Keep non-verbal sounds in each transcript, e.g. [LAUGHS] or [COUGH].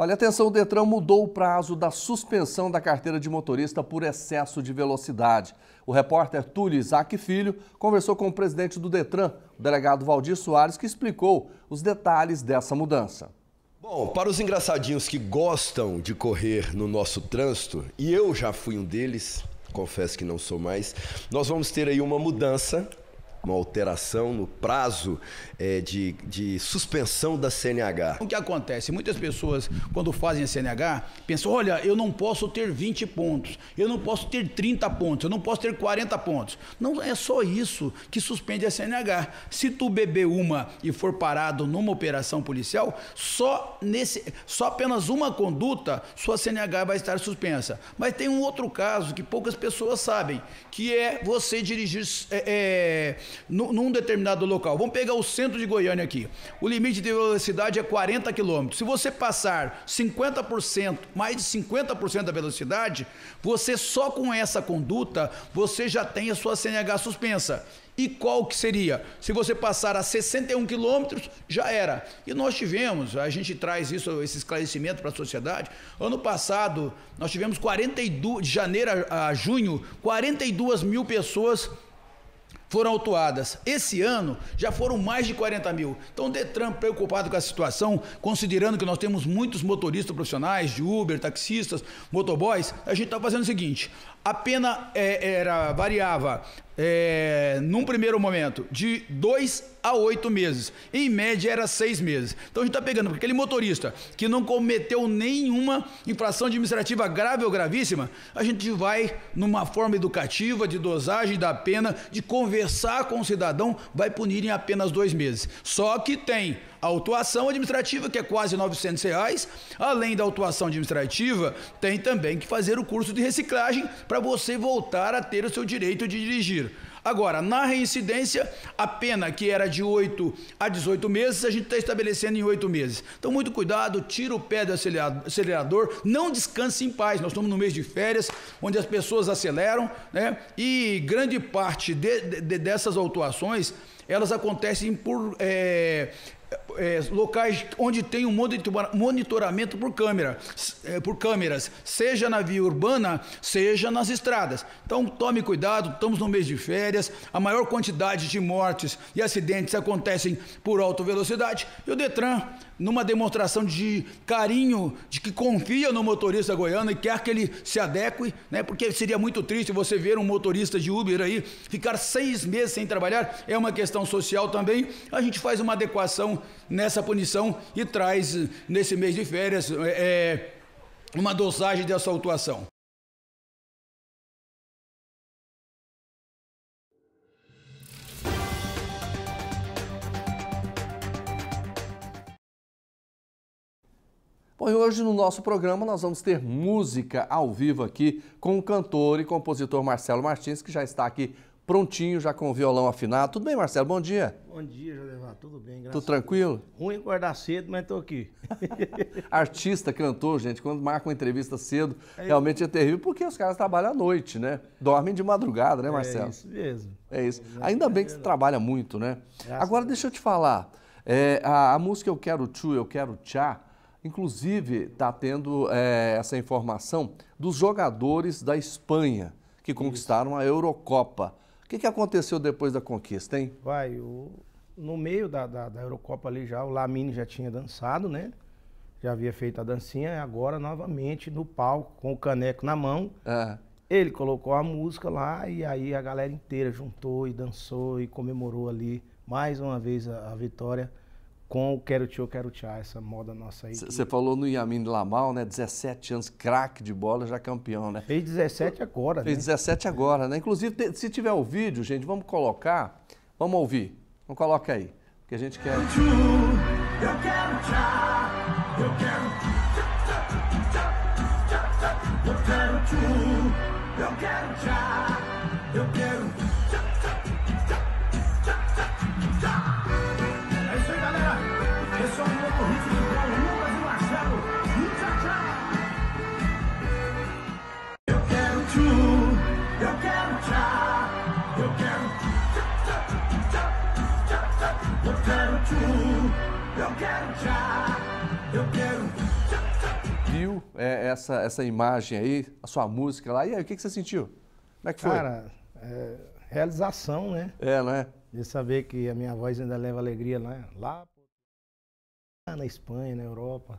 Olha, atenção, o Detran mudou o prazo da suspensão da carteira de motorista por excesso de velocidade. O repórter Túlio Isaac Filho conversou com o presidente do Detran, o delegado Valdir Soares, que explicou os detalhes dessa mudança. Bom, para os engraçadinhos que gostam de correr no nosso trânsito, e eu já fui um deles, confesso que não sou mais, nós vamos ter aí uma mudança uma alteração no prazo é, de, de suspensão da CNH. O que acontece? Muitas pessoas, quando fazem a CNH, pensam: olha, eu não posso ter 20 pontos, eu não posso ter 30 pontos, eu não posso ter 40 pontos. Não é só isso que suspende a CNH. Se tu beber uma e for parado numa operação policial, só, nesse, só apenas uma conduta, sua CNH vai estar suspensa. Mas tem um outro caso que poucas pessoas sabem, que é você dirigir. É, é, num determinado local. Vamos pegar o centro de Goiânia aqui. O limite de velocidade é 40 km. Se você passar 50%, mais de 50% da velocidade, você só com essa conduta, você já tem a sua CNH suspensa. E qual que seria? Se você passar a 61 quilômetros, já era. E nós tivemos, a gente traz isso, esse esclarecimento para a sociedade. Ano passado, nós tivemos 42, de janeiro a, a junho, 42 mil pessoas foram autuadas. Esse ano já foram mais de 40 mil. Então, o Detran, preocupado com a situação, considerando que nós temos muitos motoristas profissionais, de Uber, taxistas, motoboys, a gente está fazendo o seguinte: a pena é, era, variava, é, num primeiro momento, de dois a oito meses. Em média, era seis meses. Então a gente está pegando aquele motorista que não cometeu nenhuma infração administrativa grave ou gravíssima, a gente vai, numa forma educativa, de dosagem da pena, de conversar com o cidadão, vai punir em apenas dois meses. Só que tem a autuação administrativa, que é quase 900 reais. Além da autuação administrativa, tem também que fazer o curso de reciclagem para você voltar a ter o seu direito de dirigir. Agora, na reincidência, a pena que era de 8 a 18 meses, a gente está estabelecendo em 8 meses. Então, muito cuidado, tira o pé do acelerador, não descanse em paz. Nós estamos no mês de férias, onde as pessoas aceleram, né? E grande parte de, de, dessas autuações, elas acontecem por é, é, é, locais onde tem um monitoramento por, câmera, é, por câmeras, seja na via urbana, seja nas estradas. Então tome cuidado, estamos no mês de férias, a maior quantidade de mortes e acidentes acontecem por alta velocidade e o Detran numa demonstração de carinho, de que confia no motorista goiano e quer que ele se adeque, né? Porque seria muito triste você ver um motorista de Uber aí ficar seis meses sem trabalhar, é uma questão social também. A gente faz uma adequação nessa punição e traz eh, nesse mês de férias é, uma dosagem dessa autuação. Bom, e hoje no nosso programa nós vamos ter música ao vivo aqui com o cantor e compositor Marcelo Martins, que já está aqui prontinho, já com o violão afinado. Tudo bem, Marcelo? Bom dia. Bom dia, Jodevar. Tudo bem, graças Tudo tranquilo? Ruim acordar cedo, mas estou aqui. [LAUGHS] [LAUGHS] Artista, cantor, gente, quando marca uma entrevista cedo, é realmente é terrível, porque os caras trabalham à noite, né? Dormem de madrugada, né, é Marcelo? É isso mesmo. É isso. É Ainda bem que você trabalha muito, né? Graças Agora, deixa eu te falar. É, a, a música Eu Quero Tchu, Eu Quero Tchá, Inclusive, está tendo é, essa informação dos jogadores da Espanha que conquistaram a Eurocopa. O que, que aconteceu depois da conquista, hein? Vai, o... no meio da, da, da, Eurocopa ali já, o Lamine já tinha dançado, né? Já havia feito a dancinha, e agora novamente no palco, com o caneco na mão. É. Ele colocou a música lá e aí a galera inteira juntou e dançou e comemorou ali mais uma vez a, a vitória com o Quero te ou Quero tear essa moda nossa aí. Você que... falou no Yamin Lamal, né? 17 anos, craque de bola, já campeão, né? Fez 17 agora, Fez né? 17 agora, né? Inclusive, se tiver o vídeo, gente, vamos colocar, vamos ouvir. Não coloca aí, porque a gente quer... Eu quero tchá, eu quero tchá, eu quero tchá, essa, essa imagem aí, a sua música lá. E aí, o que, que você sentiu? Como é que foi? Cara, é, realização, né? É, né? De saber que a minha voz ainda leva alegria né? lá, lá, na Espanha, na Europa.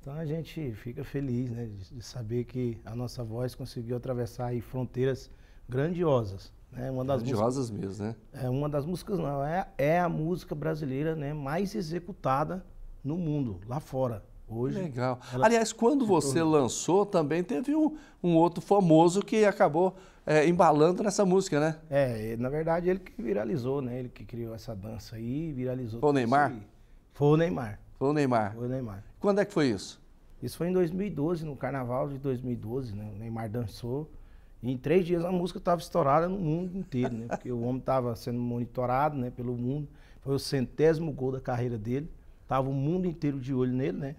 Então a gente fica feliz, né? De, de saber que a nossa voz conseguiu atravessar aí fronteiras grandiosas. Né? Uma das grandiosas músicas, mesmo, né? É uma das músicas, não. É, é a música brasileira né, mais executada no mundo, lá fora. Hoje. Legal. Aliás, quando você lançou, também teve um, um outro famoso que acabou é, embalando nessa música, né? É, na verdade, ele que viralizou, né? Ele que criou essa dança aí, viralizou. Foi o Neymar? Foi o Neymar. Foi o Neymar. Foi o Neymar. Quando é que foi isso? Isso foi em 2012, no carnaval de 2012, né? O Neymar dançou. E em três dias a música estava estourada no mundo inteiro, né? Porque o homem estava sendo monitorado né, pelo mundo. Foi o centésimo gol da carreira dele. Tava o mundo inteiro de olho nele, né?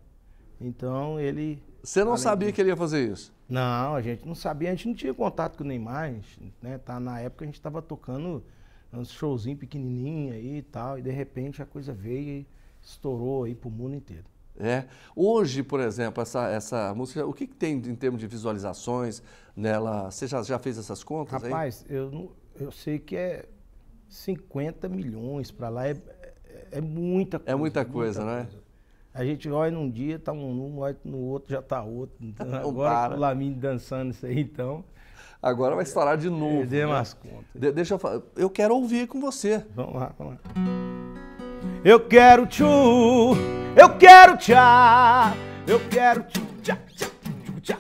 Então ele. Você não sabia de... que ele ia fazer isso? Não, a gente não sabia, a gente não tinha contato com o Neymar, né? Tá, na época a gente estava tocando uns showzinhos pequenininhos aí e tal, e de repente a coisa veio e estourou aí pro mundo inteiro. É. Hoje, por exemplo, essa, essa música, o que, que tem em termos de visualizações nela? Você já, já fez essas contas Rapaz, aí? eu, eu sei que é 50 milhões para lá, é, é, é, é muita coisa. É muita coisa, muita né? Coisa. A gente olha num dia, tá um num, olha no outro, já tá outro. [LAUGHS] Então, agora para. o Lamine dançando isso aí, então. Agora vai estourar de novo. Dê né? conta. De deixa eu falar. Eu quero ouvir com você. Vamos lá, vamos lá. Eu quero tchu, eu quero tchá, eu quero tchu, tchá, tchá, tchá,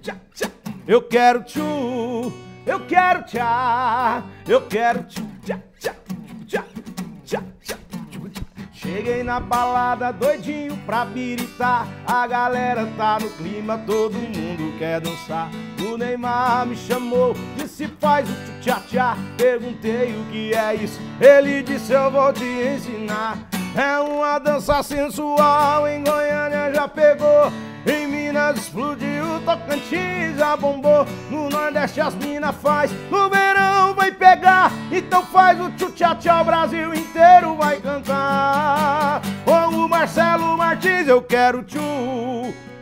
tchá, tchá. Eu quero tchu, eu quero tchá, eu quero tchu, tchá, tchá. Cheguei na balada doidinho pra biritar A galera tá no clima, todo mundo quer dançar O Neymar me chamou, disse faz o tchá-tchá Perguntei o que é isso, ele disse eu vou te ensinar é uma dança sensual, em Goiânia já pegou Em Minas explodiu, Tocantins já bombou No Nordeste as minas faz, no verão vai pegar Então faz o tchutchá o Brasil inteiro vai cantar Ô, o Marcelo Martins, eu quero tchu,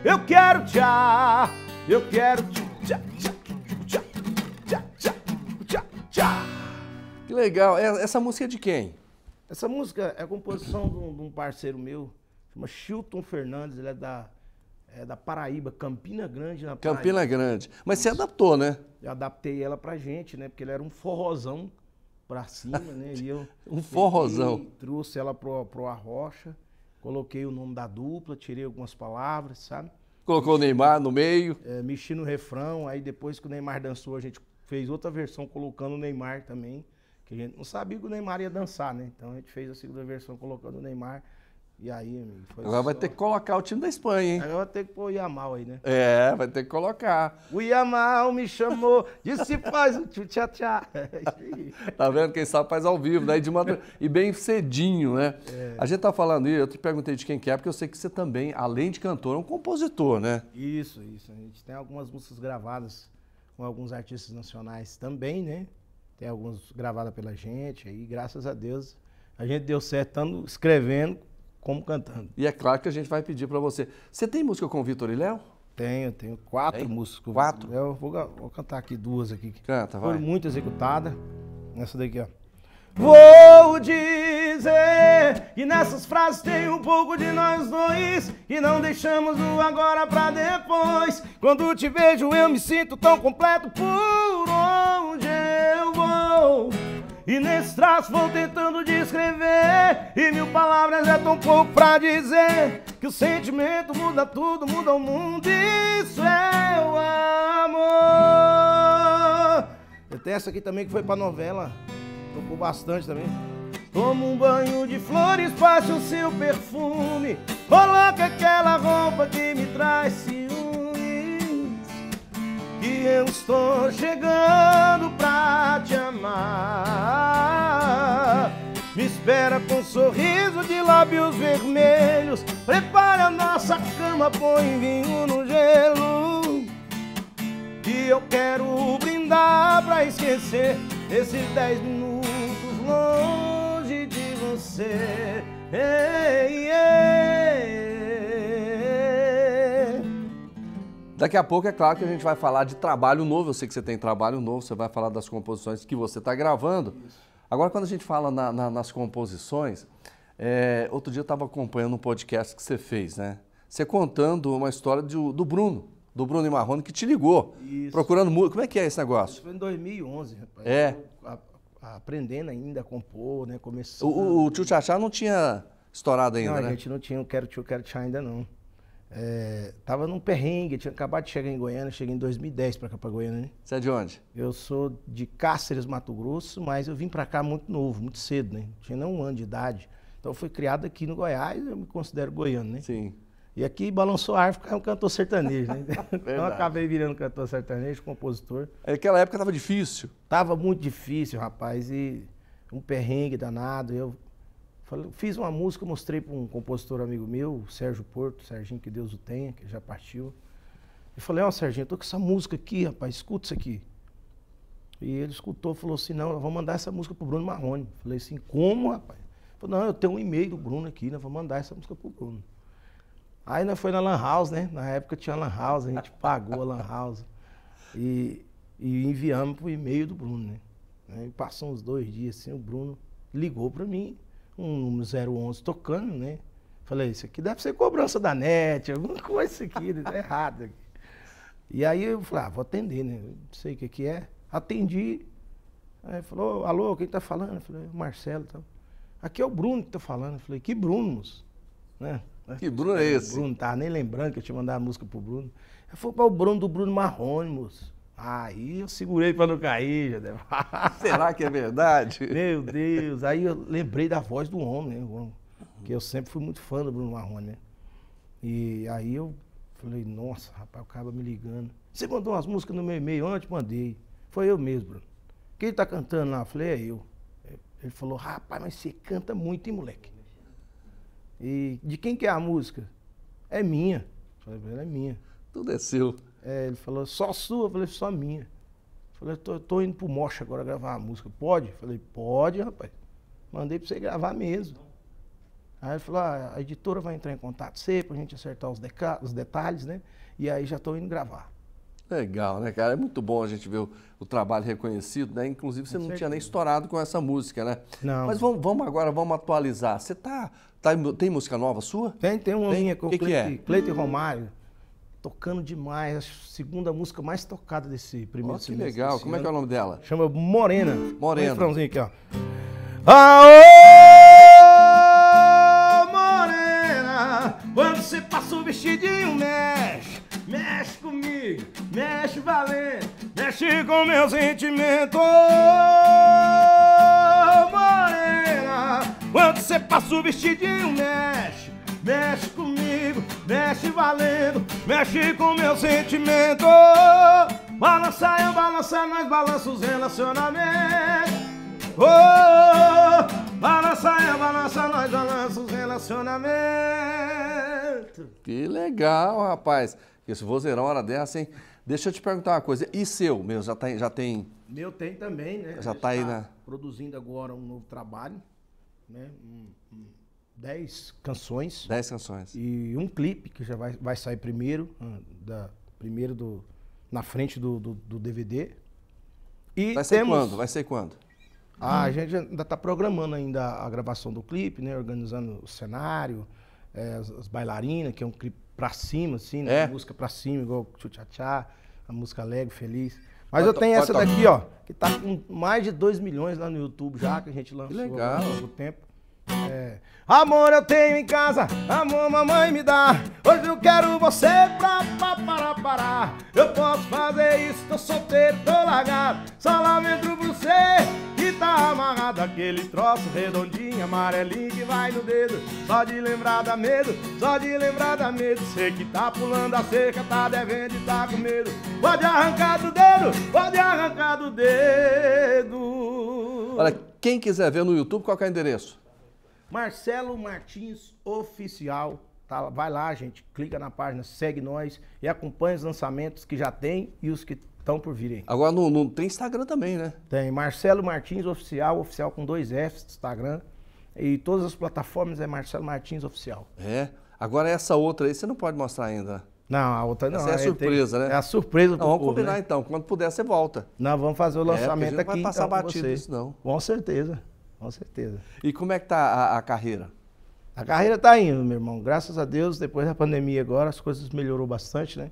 eu quero tchá Eu quero tchu, tchá, tchá, tchá, tchá, tchá, tchá, tchá. Que legal, é, essa música é de quem? Essa música é composição de um, de um, parceiro meu, chama Chilton Fernandes, ele é da, é da Paraíba, Campina Grande, na Paraíba. Campina Grande. Mas você adaptou, né? Eu adaptei ela pra gente, né? Porque ele era um forrozão pra cima, né? E eu, [LAUGHS] um forrozão. trouxe ela pro, pro Arrocha, coloquei o nome da dupla, tirei algumas palavras, sabe? Colocou mexi, o Neymar no meio. É, mexi no refrão, aí depois que o Neymar dançou, a gente fez outra versão colocando o Neymar também. Que a gente não sabia que o Neymar ia dançar, né? Então a gente fez a segunda versão colocando o Neymar. E aí, amigo, foi Agora só... vai ter que colocar o time da Espanha, hein? Agora vai ter que pôr o Yamal aí, né? É, vai ter que colocar. O Yamal me chamou, disse faz o tchá tchá. [LAUGHS] É tá vendo? Quem sabe faz ao vivo, né? de E bem cedinho, né? É. A gente tá falando aí, eu te perguntei de quem que é, porque eu sei que você também, além de cantor, é um compositor, né? Isso, isso. A gente tem algumas músicas gravadas com alguns artistas nacionais também, né? Tem alguns gravados pela gente aí, graças a Deus. A gente deu certo tanto escrevendo como cantando. E é claro que a gente vai pedir para você. Você tem música com o Vitor e Léo? Tenho, tenho quatro tem? músicas com Quatro? vou, vou, cantar aqui duas aqui. Canta, vai. Foi muito executada. nessa daqui, ó. Vou dizer que nessas frases tem um pouco de nós dois E não deixamos o agora pra depois Quando te vejo eu me sinto tão completo por onde e nesse traço vou tentando descrever E mil palavras é tão pouco pra dizer Que o sentimento muda tudo, muda o mundo Isso é o amor Eu tenho essa aqui também que foi pra novela Tocou bastante também Toma um banho de flores, passe o seu perfume Coloca aquela roupa que me traz ciúme que eu estou chegando pra te amar. Me espera com um sorriso de lábios vermelhos. Prepara a nossa cama, põe vinho no gelo. E eu quero brindar pra esquecer esses dez minutos longe de você. Ei, ei. Daqui a pouco, é claro que a gente vai falar de trabalho novo. Eu sei que você tem trabalho novo, você vai falar das composições que você está gravando. Isso. Agora, quando a gente fala na, na, nas composições, é, outro dia eu estava acompanhando um podcast que você fez, né? Você contando uma história de, do Bruno, do Bruno e Marrone, que te ligou, Isso. procurando música. Como é que é esse negócio? Isso foi em 2011, rapaz. É. Eu, a, aprendendo ainda a compor, né? Começando. O, o, o Tio não tinha estourado ainda, não, né? a gente não tinha o Quero Tio Quero Tchá ainda não. É, tava num perrengue, tinha acabado de chegar em Goiânia, cheguei em 2010 para cá para Goiânia, né? Você é de onde? Eu sou de Cáceres, Mato Grosso, mas eu vim para cá muito novo, muito cedo, né? Tinha nem um ano de idade. Então eu fui criado aqui no Goiás, eu me considero goiano, né? Sim. E aqui balançou a árvore, é um cantor sertanejo, né? [LAUGHS] então acabei virando cantor sertanejo, compositor. É, naquela época tava difícil? Tava muito difícil, rapaz, e um perrengue danado. Eu fiz uma música, mostrei para um compositor amigo meu, Sérgio Porto, Serginho, que Deus o tenha, que já partiu. E falei, ó, oh, Serginho, eu tô com essa música aqui, rapaz, escuta isso aqui. E ele escutou, falou assim, não, eu vou mandar essa música pro Bruno Marrone. Falei assim, como, rapaz? Falei, não, eu tenho um e-mail do Bruno aqui, né? Vou mandar essa música pro Bruno. Aí nós foi na Lan House, né? Na época tinha Lan House, a gente pagou a Lan House. E, e enviamos pro e-mail do Bruno, né? passou uns dois dias assim, o Bruno ligou para mim um 011 tocando, né? Falei, isso aqui deve ser cobrança da net, [LAUGHS] alguma coisa isso aqui, né? tá errado. E aí eu falei, ah, vou atender, né? Não sei o que que é. Atendi. Aí falou, alô, quem tá falando? Eu falei, é Marcelo tá Aqui é o Bruno que tá falando. Eu falei, que Bruno, moço? Né? Que Bruno é esse? Bruno, tava nem lembrando que eu tinha mandado a música pro Bruno. Eu falei, o Bruno do Bruno Marrone, moço. Aí eu segurei para não cair, Jadé. [LAUGHS] Será que é verdade? Meu Deus, aí eu lembrei da voz do homem, né? Que eu sempre fui muito fã do Bruno Marrone, né? E aí eu falei, nossa, rapaz, o cara me ligando. Você mandou umas músicas no meu e-mail ontem? Mandei. Foi eu mesmo, Bruno. Quem tá cantando lá? Eu falei, é eu. Ele falou, rapaz, mas você canta muito, hein, moleque? E de quem que é a música? É minha. Eu falei, é minha. Tudo é seu. É, ele falou, só sua? Eu falei, só minha. Eu falei, tô, tô indo pro Mocha agora gravar uma música. Pode? Eu falei, pode, rapaz. Mandei para você gravar mesmo. Aí ele falou, ah, a editora vai entrar em contato com você pra gente acertar os, os detalhes, né? E aí já tô indo gravar. Legal, né, cara? É muito bom a gente ver o, o trabalho reconhecido, né? Inclusive, você com não certeza. tinha nem estourado com essa música, né? Não. Mas vamos, vamos agora, vamos atualizar. Você tá, tá, Tem música nova sua? Tem, tem uma tem? minha com o que é? Cleito Romário tocando demais, a segunda música mais tocada desse primeiro oh, que legal, como ano. é que é o nome dela? Chama Morena. Morena. Um aqui, ó. Aô, Morena, quando você passa o vestidinho, mexe, mexe comigo, mexe valendo, mexe com meu sentimento. morena, quando você passa o vestidinho, mexe, mexe comigo mexe valendo, mexe com meu sentimento. Balança eu, balança nós, balança os relacionamentos. Oh, balança eu, balança nós, balança os relacionamentos. Que legal, rapaz. Esse vozeirão, hora dessa, hein? Deixa eu te perguntar uma coisa. E seu, meu, já, tem, tá já tem... Meu tem também, né? Já tá está aí na... Produzindo agora um novo trabalho, né? Um, um dez canções. Dez canções. E um clipe que já vai, vai sair primeiro, ah, da, primeiro do, na frente do, do, do DVD. E vai ser temos... quando? Vai ser quando? Ah, hum. a gente ainda está programando ainda a gravação do clipe, né? Organizando o cenário, é, as, as, bailarinas, que é um clipe para cima, assim, né? É. Música para cima, igual Tchutchá, a música alegre, feliz. Mas eu tenho essa daqui, ó, que tá com mais de 2 milhões lá no YouTube já, que a gente lançou legal. há pouco tempo. É. Amor eu tenho em casa, amor mamãe me dá. Hoje eu quero você pra parar, parar. Eu posso fazer isso, tô solteiro, tô largado. Só lamento você que tá amarrado. Aquele troço redondinho, amarelinho que vai no dedo. Só de lembrar dá medo, só de lembrar dá medo. Você que tá pulando a cerca, tá devendo e tá com medo. Pode arrancar do dedo, pode arrancar do dedo. Olha, quem quiser ver no YouTube, qual é o endereço? Marcelo Martins Oficial. Tá, vai lá, gente, clica na página, segue nós e acompanha os lançamentos que já tem e os que estão por vir aí. Agora não, tem Instagram também, né? Tem. Marcelo Martins Oficial, oficial com dois Fs, Instagram. E todas as plataformas é Marcelo Martins Oficial. É. Agora essa outra aí você não pode mostrar ainda. Não, a outra não. Essa é a é, surpresa, tem, né? É a surpresa pro não, Vamos povo, combinar né? então. Quando puder, você volta. Não, vamos fazer o lançamento é, a gente aqui. Não vai passar então, batido isso, não. Com certeza com certeza. E como é que está a, a carreira? A carreira está indo, meu irmão. Graças a Deus, depois da pandemia agora, as coisas melhorou bastante, né?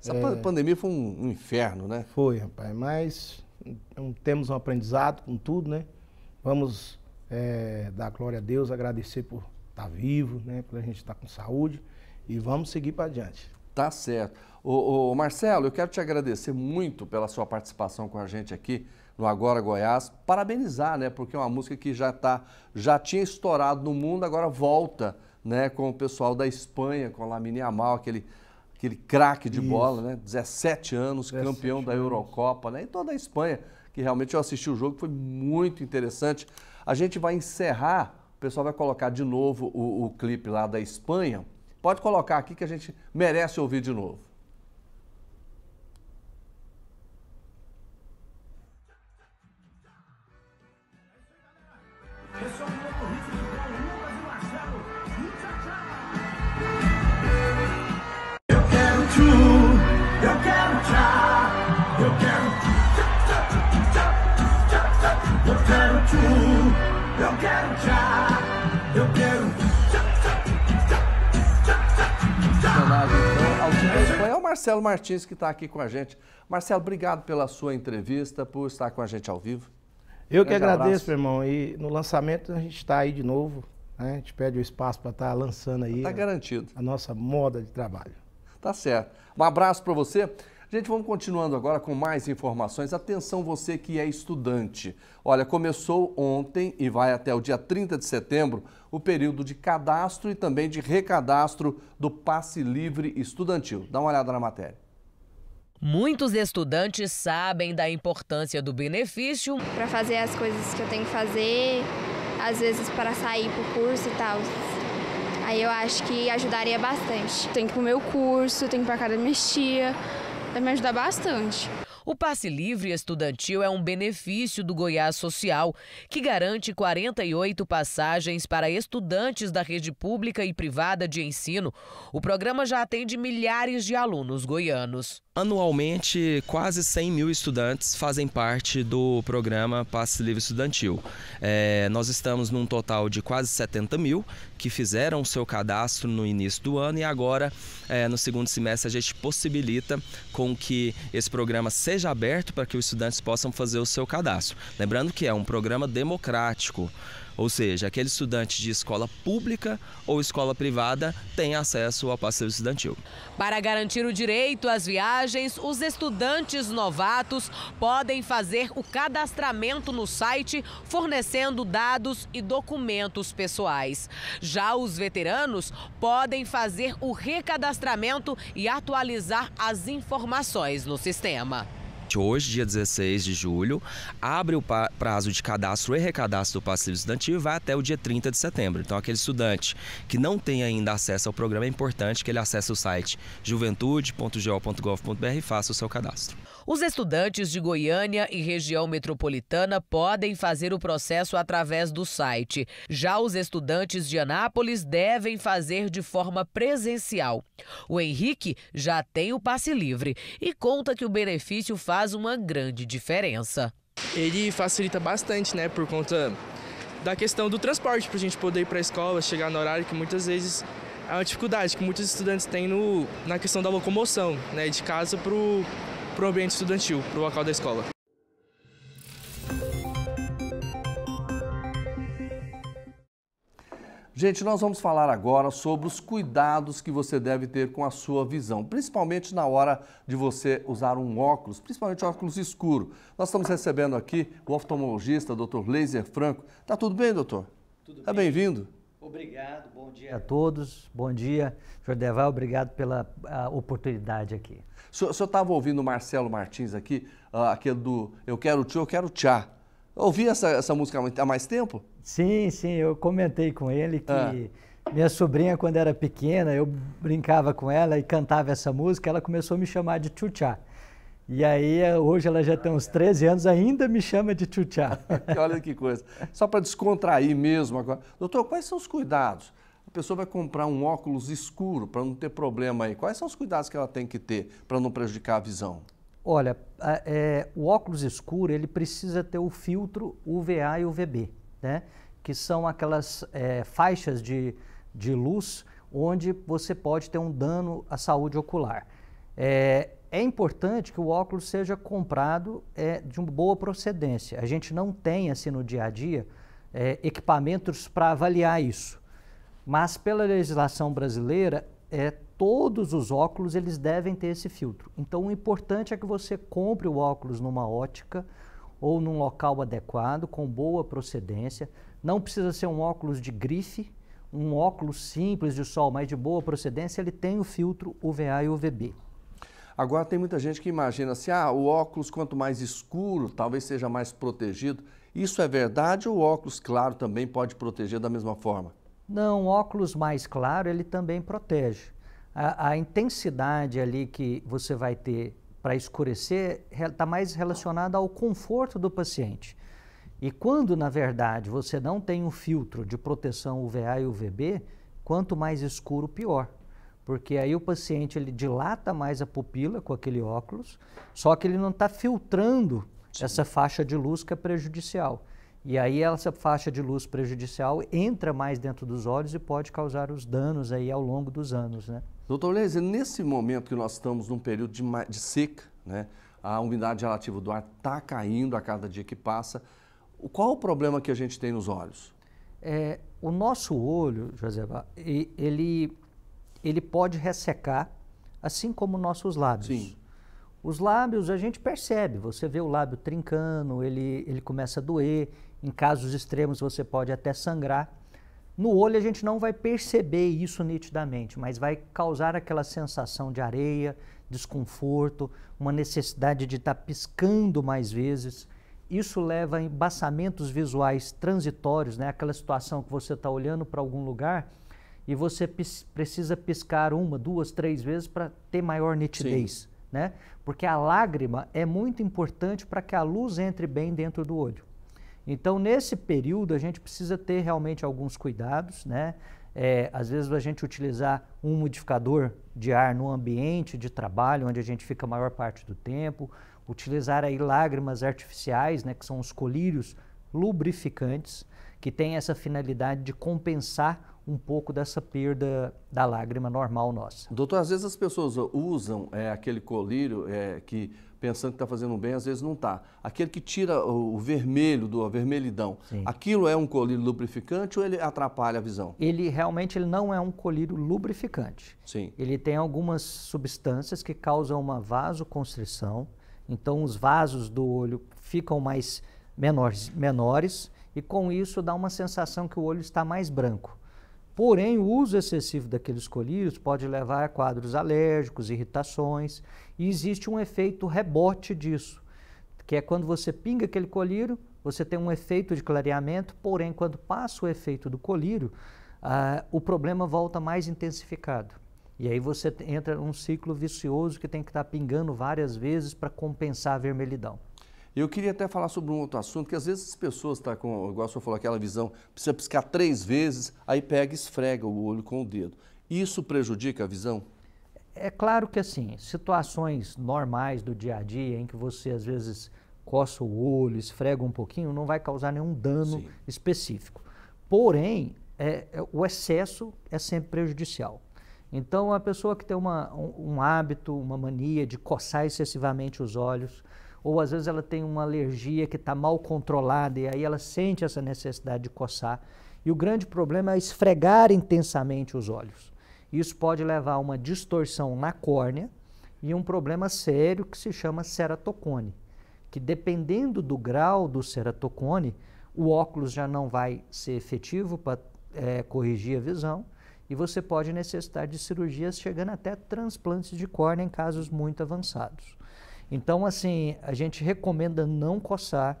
Essa é... pandemia foi um, um, inferno, né? Foi, rapaz. Mas hum, um, temos um aprendizado com tudo, né? Vamos é, dar glória a Deus, agradecer por estar tá vivo, né? a gente estar tá com saúde e vamos seguir para adiante. Tá certo. Ô, ô, Marcelo, eu quero te agradecer muito pela sua participação com a gente aqui no Agora Goiás. Parabenizar, né? Porque é uma música que já, tá, já tinha estourado no mundo, agora volta né, com o pessoal da Espanha, com a Lamine Amal, aquele, aquele craque de Isso. bola, né? 17 anos, 17 campeão anos. da Eurocopa, né? E toda a Espanha, que realmente eu assisti o jogo, foi muito interessante. A gente vai encerrar, o pessoal vai colocar de novo o, o clipe lá da Espanha. Pode colocar aqui que a gente merece ouvir de novo. Marcelo Martins, que está aqui com a gente. Marcelo, obrigado pela sua entrevista, por estar com a gente ao vivo. Eu que agradeço, meu irmão. E no lançamento a gente está aí de novo. Né? A gente pede o espaço para estar tá lançando aí Está a, garantido. a nossa moda de trabalho. Tá certo. Um abraço para você. Gente, vamos continuando agora com mais informações. Atenção você que é estudante. Olha, começou ontem e vai até o dia 30 de setembro o período de cadastro e também de recadastro do passe livre estudantil. Dá uma olhada na matéria. Muitos estudantes sabem da importância do benefício. Para fazer as coisas que eu tenho que fazer, às vezes para sair para o curso e tal. Aí eu acho que ajudaria bastante. Tenho que ir para o meu curso, tenho que ir para a academia, vai me ajudar bastante. O passe livre estudantil é um benefício do Goiás Social, que garante 48 passagens para estudantes da rede pública e privada de ensino. O programa já atende milhares de alunos goianos. Anualmente, quase 100 mil estudantes fazem parte do programa Passe Livre Estudantil. É, nós estamos num total de quase 70 mil que fizeram o seu cadastro no início do ano e agora, é, no segundo semestre, a gente possibilita com que esse programa seja aberto para que os estudantes possam fazer o seu cadastro. Lembrando que é um programa democrático, ou seja, aquele estudante de escola pública ou escola privada tem acesso ao passeio estudantil. Para garantir o direito às viagens, os estudantes novatos podem fazer o cadastramento no site, fornecendo dados e documentos pessoais. Já os veteranos podem fazer o recadastramento e atualizar as informações no sistema hoje, dia 16 de julho, abre o prazo de cadastro e recadastro do passivo estudantil e vai até o dia 30 de setembro. Então, aquele estudante que não tem ainda acesso ao programa, é importante que ele acesse o site juventude.go.gov.br e faça o seu cadastro. Os estudantes de Goiânia e região metropolitana podem fazer o processo através do site. Já os estudantes de Anápolis devem fazer de forma presencial. O Henrique já tem o passe livre e conta que o benefício faz faz uma grande diferença. Ele facilita bastante, né, por conta da questão do transporte, para a gente poder ir para a escola, chegar no horário, que muitas vezes é uma dificuldade que muitos estudantes têm no, na questão da locomoção, né, de casa para o ambiente estudantil, para o local da escola. Gente, nós vamos falar agora sobre os cuidados que você deve ter com a sua visão, principalmente na hora de você usar um óculos, principalmente óculos escuro. Nós estamos recebendo aqui o oftalmologista, Dr. Laser Franco. Tá tudo bem, doutor? Tudo tá bem. bem-vindo. Obrigado, bom dia a todos. Bom dia, Jordeval, obrigado pela oportunidade aqui. O senhor estava ouvindo o Marcelo Martins aqui, uh, aquele do Eu Quero Tio, Eu Quero Tchá. Ouvi essa, essa música há mais tempo? Sim, sim. Eu comentei com ele que ah. minha sobrinha, quando era pequena, eu brincava com ela e cantava essa música. Ela começou a me chamar de Tchutchá. E aí, eh, hoje ela já tem uns 13 anos, ainda me chama de tchutchá. [LAUGHS] Olha que coisa. Só para descontrair mesmo agora. Doutor, quais são os cuidados? A pessoa vai comprar um óculos escuro para não ter problema aí. Quais são os cuidados que ela tem que ter para não prejudicar a visão? Olha, a, é, o óculos escuro ele precisa ter o filtro UVA e UVB, né? que são aquelas é, faixas de, de luz onde você pode ter um dano à saúde ocular. É, é importante que o óculos seja comprado é, de uma boa procedência. A gente não tem, assim, no dia a dia, é, equipamentos para avaliar isso. Mas, pela legislação brasileira, é, todos os óculos eles devem ter esse filtro. Então o importante é que você compre o óculos numa ótica ou num local adequado, com boa procedência. Não precisa ser um óculos de grife, um óculos simples de sol, mas de boa procedência, ele tem o filtro UVA e UVB. Agora tem muita gente que imagina assim, ah, o óculos quanto mais escuro, talvez seja mais protegido. Isso é verdade ou o óculos claro também pode proteger da mesma forma? Não, óculos mais claro ele também protege. A, a intensidade ali que você vai ter para escurecer está mais relacionada ao conforto do paciente. E quando, na verdade, você não tem um filtro de proteção UVA e UVB, quanto mais escuro, pior. Porque aí o paciente ele dilata mais a pupila com aquele óculos, só que ele não está filtrando Sim. essa faixa de luz que é prejudicial. E aí essa faixa de luz prejudicial entra mais dentro dos olhos e pode causar os danos aí ao longo dos anos, né? Doutor Leiser, nesse momento que nós estamos num período de, de seca, né? A umidade relativa do ar está caindo a cada dia que passa. Qual o problema que a gente tem nos olhos? É, o nosso olho, José, ele, ele pode ressecar, assim como nossos lábios. Sim. Os lábios a gente percebe, você vê o lábio trincando, ele, ele começa a doer, em casos extremos, você pode até sangrar. No olho, a gente não vai perceber isso nitidamente, mas vai causar aquela sensação de areia, desconforto, uma necessidade de estar tá piscando mais vezes. Isso leva a embaçamentos visuais transitórios, né? aquela situação que você está olhando para algum lugar e você pis precisa piscar uma, duas, três vezes para ter maior nitidez. Né? Porque a lágrima é muito importante para que a luz entre bem dentro do olho. Então, nesse período, a gente precisa ter realmente alguns cuidados, né? É, às vezes a gente utilizar um modificador de ar no ambiente de trabalho, onde a gente fica a maior parte do tempo, utilizar aí lágrimas artificiais, né, que são os colírios lubrificantes, que tem essa finalidade de compensar um pouco dessa perda da lágrima normal nossa. Doutor, às vezes as pessoas usam é, aquele colírio é, que pensando que está fazendo bem, às vezes não está. Aquele que tira o vermelho, do, a vermelhidão, Sim. aquilo é um colírio lubrificante ou ele atrapalha a visão? Ele realmente ele não é um colírio lubrificante. Sim. Ele tem algumas substâncias que causam uma vasoconstrição, então os vasos do olho ficam mais menores, menores e com isso dá uma sensação que o olho está mais branco. Porém, o uso excessivo daqueles colírios pode levar a quadros alérgicos, irritações, e existe um efeito rebote disso, que é quando você pinga aquele colírio, você tem um efeito de clareamento, porém, quando passa o efeito do colírio, ah, o problema volta mais intensificado. E aí você entra num ciclo vicioso que tem que estar tá pingando várias vezes para compensar a vermelhidão. Eu queria até falar sobre um outro assunto, que às vezes as pessoas estão tá com, igual o senhor falou, aquela visão, precisa piscar três vezes, aí pega e esfrega o olho com o dedo. Isso prejudica a visão? É claro que assim, situações normais do dia a dia, em que você às vezes coça o olho, esfrega um pouquinho, não vai causar nenhum dano Sim. específico. Porém, é, é o excesso é sempre prejudicial. Então, a pessoa que tem uma, um, um hábito, uma mania de coçar excessivamente os olhos, ou às vezes ela tem uma alergia que está mal controlada e aí ela sente essa necessidade de coçar. E o grande problema é esfregar intensamente os olhos. Isso pode levar a uma distorção na córnea e um problema sério que se chama ceratocone, que dependendo do grau do ceratocone, o óculos já não vai ser efetivo para é, corrigir a visão e você pode necessitar de cirurgias chegando até transplantes de córnea em casos muito avançados. Então, assim, a gente recomenda não coçar.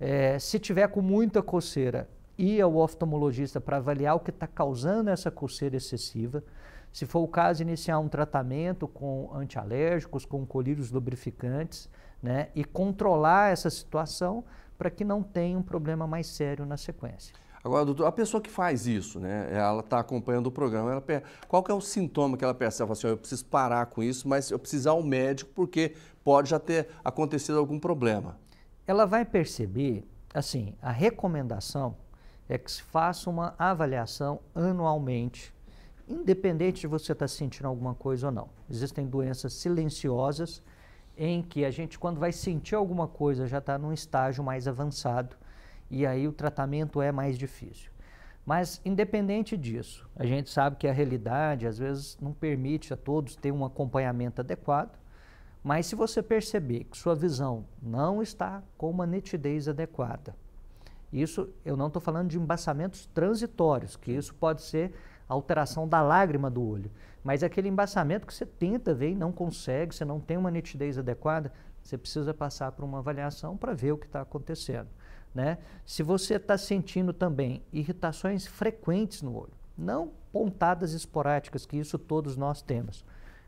É, se tiver com muita coceira, ir ao oftalmologista para avaliar o que está causando essa coceira excessiva. Se for o caso, iniciar um tratamento com antialérgicos, com colírios lubrificantes, né? E controlar essa situação para que não tenha um problema mais sério na sequência. Agora, doutor, a pessoa que faz isso, né? Ela está acompanhando o programa, ela per... qual é o sintoma que ela percebe? Ela fala assim, eu preciso parar com isso, mas eu preciso ir ao médico porque pode já ter acontecido algum problema. Ela vai perceber, assim, a recomendação é que se faça uma avaliação anualmente, independente de você estar tá sentindo alguma coisa ou não. Existem doenças silenciosas em que a gente, quando vai sentir alguma coisa, já está num estágio mais avançado e aí o tratamento é mais difícil. Mas, independente disso, a gente sabe que a realidade às vezes não permite a todos ter um acompanhamento adequado, mas se você perceber que sua visão não está com uma nitidez adequada, isso eu não estou falando de embaçamentos transitórios, que isso pode ser alteração da lágrima do olho, mas aquele embaçamento que você tenta ver e não consegue, você não tem uma nitidez adequada, você precisa passar por uma avaliação para ver o que está acontecendo. Né? Se você está sentindo também irritações frequentes no olho, não pontadas esporádicas, que isso todos nós temos,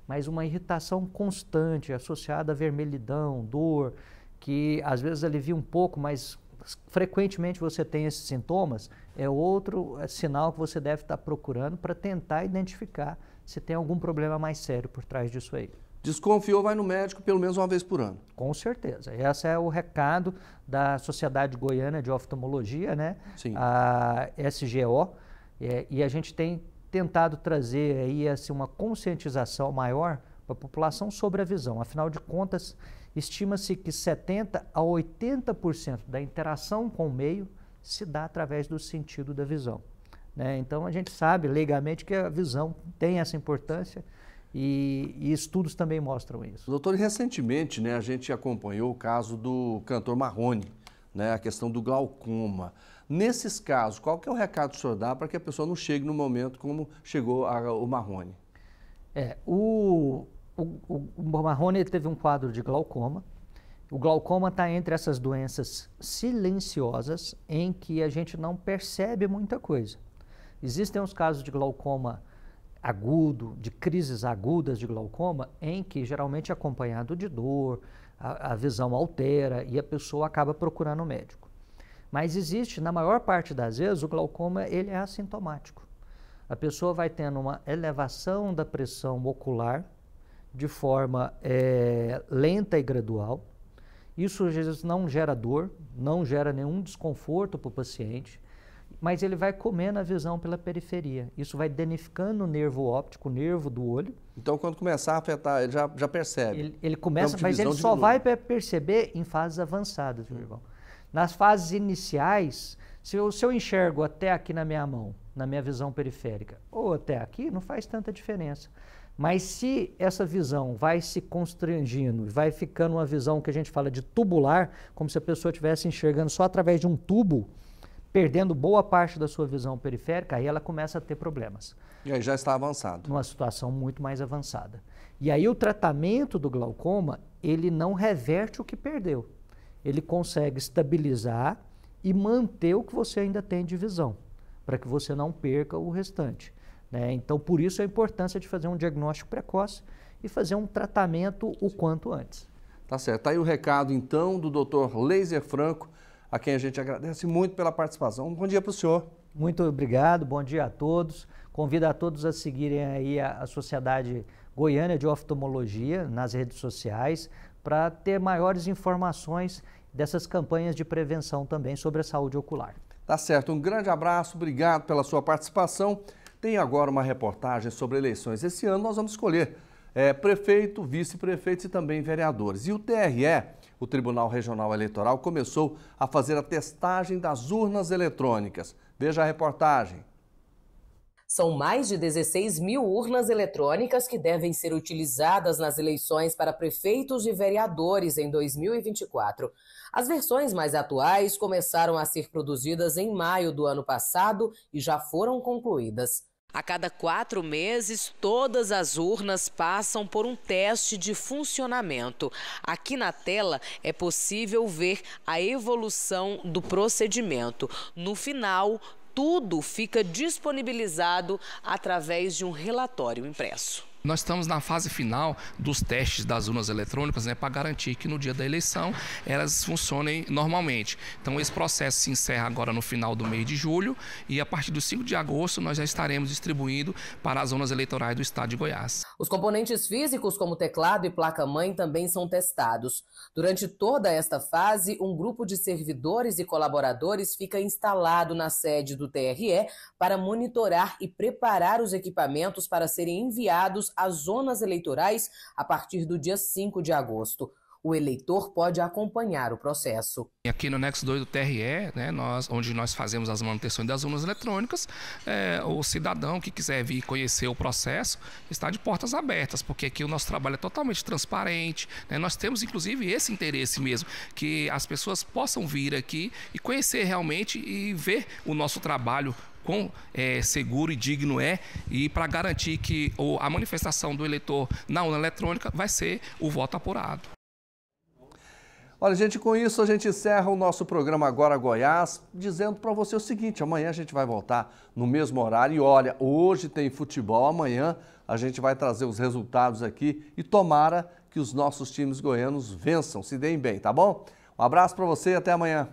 mas uma irritação constante associada a vermelhidão, dor, que às vezes alivia um pouco, mas frequentemente você tem esses sintomas, é outro é, sinal que você deve estar tá procurando para tentar identificar se tem algum problema mais sério por trás disso aí. Desconfiou, vai no médico pelo menos uma vez por ano. Com certeza. Esse é o recado da Sociedade Goiana de Oftalmologia, né? Sim. A SGO. É, e a gente tem tentado trazer aí assim, uma conscientização maior para a população sobre a visão. Afinal de contas, estima-se que 70% a 80% da interação com o meio se dá através do sentido da visão. Né? Então a gente sabe legalmente que a visão tem essa importância e, e, estudos também mostram isso. Doutor, recentemente né, a gente acompanhou o caso do cantor Marrone, né, a questão do glaucoma. Nesses casos, qual que é o recado que o senhor dá para que a pessoa não chegue no momento como chegou a, o Marrone? É, o, o, o Marrone teve um quadro de glaucoma. O glaucoma está entre essas doenças silenciosas em que a gente não percebe muita coisa. Existem os casos de glaucoma agudo, de crises agudas de glaucoma, em que geralmente é acompanhado de dor, a, a visão altera e a pessoa acaba procurando o médico. Mas existe, na maior parte das vezes, o glaucoma ele é assintomático. A pessoa vai tendo uma elevação da pressão ocular de forma é, lenta e gradual. Isso às vezes não gera dor, não gera nenhum desconforto para o paciente mas ele vai comendo a visão pela periferia. Isso vai danificando o nervo óptico, o nervo do olho. Então, quando começar a afetar, ele já, já percebe. Ele, ele começa, então, mas ele só vai perceber em fases avançadas, meu irmão. Nas fases iniciais, se eu, se eu enxergo até aqui na minha mão, na minha visão periférica, ou até aqui, não faz tanta diferença. Mas se essa visão vai se constrangindo, vai ficando uma visão que a gente fala de tubular, como se a pessoa estivesse enxergando só através de um tubo, perdendo boa parte da sua visão periférica, aí ela começa a ter problemas. E aí já está avançado. Numa situação muito mais avançada. E aí o tratamento do glaucoma, ele não reverte o que perdeu. Ele consegue estabilizar e manter o que você ainda tem de visão, para que você não perca o restante. Né? Então, por isso a importância de fazer um diagnóstico precoce e fazer um tratamento o quanto antes. Tá certo. Tá aí o recado, então, do Dr. Laser Franco, a quem a gente agradece muito pela participação. Um bom dia para o senhor. Muito obrigado, bom dia a todos. Convido a todos a seguirem aí a, a Sociedade Goiânia de Oftalmologia nas redes sociais para ter maiores informações dessas campanhas de prevenção também sobre a saúde ocular. Tá certo, um grande abraço, obrigado pela sua participação. Tem agora uma reportagem sobre eleições. Esse ano nós vamos escolher é, prefeito, vice-prefeito e também vereadores. E o TRE o Tribunal Regional Eleitoral começou a fazer a testagem das urnas eletrônicas. Veja a reportagem. São mais de 16 mil urnas eletrônicas que devem ser utilizadas nas eleições para prefeitos e vereadores em 2024. As versões mais atuais começaram a ser produzidas em maio do ano passado e já foram concluídas. A cada quatro meses, todas as urnas passam por um teste de funcionamento. Aqui na tela é possível ver a evolução do procedimento. No final, tudo fica disponibilizado através de um relatório impresso. Nós estamos na fase final dos testes das urnas eletrônicas né, para garantir que no dia da eleição elas funcionem normalmente. Então, esse processo se encerra agora no final do mês de julho e a partir do 5 de agosto nós já estaremos distribuindo para as zonas eleitorais do estado de Goiás. Os componentes físicos, como teclado e placa-mãe, também são testados. Durante toda esta fase, um grupo de servidores e colaboradores fica instalado na sede do TRE para monitorar e preparar os equipamentos para serem enviados às zonas eleitorais a partir do dia 5 de agosto o eleitor pode acompanhar o processo. Aqui no Nexo 2 do TRE, né, nós, onde nós fazemos as manutenções das urnas eletrônicas, é, o cidadão que quiser vir conhecer o processo está de portas abertas, porque aqui o nosso trabalho é totalmente transparente. Né, nós temos, inclusive, esse interesse mesmo, que as pessoas possam vir aqui e conhecer realmente e ver o nosso trabalho quão é, seguro e digno é, e para garantir que a manifestação do eleitor na urna eletrônica vai ser o voto apurado. Olha, gente, com isso a gente encerra o nosso programa Agora Goiás, dizendo para você o seguinte: amanhã a gente vai voltar no mesmo horário. E olha, hoje tem futebol, amanhã a gente vai trazer os resultados aqui e tomara que os nossos times goianos vençam, se deem bem, tá bom? Um abraço para você e até amanhã.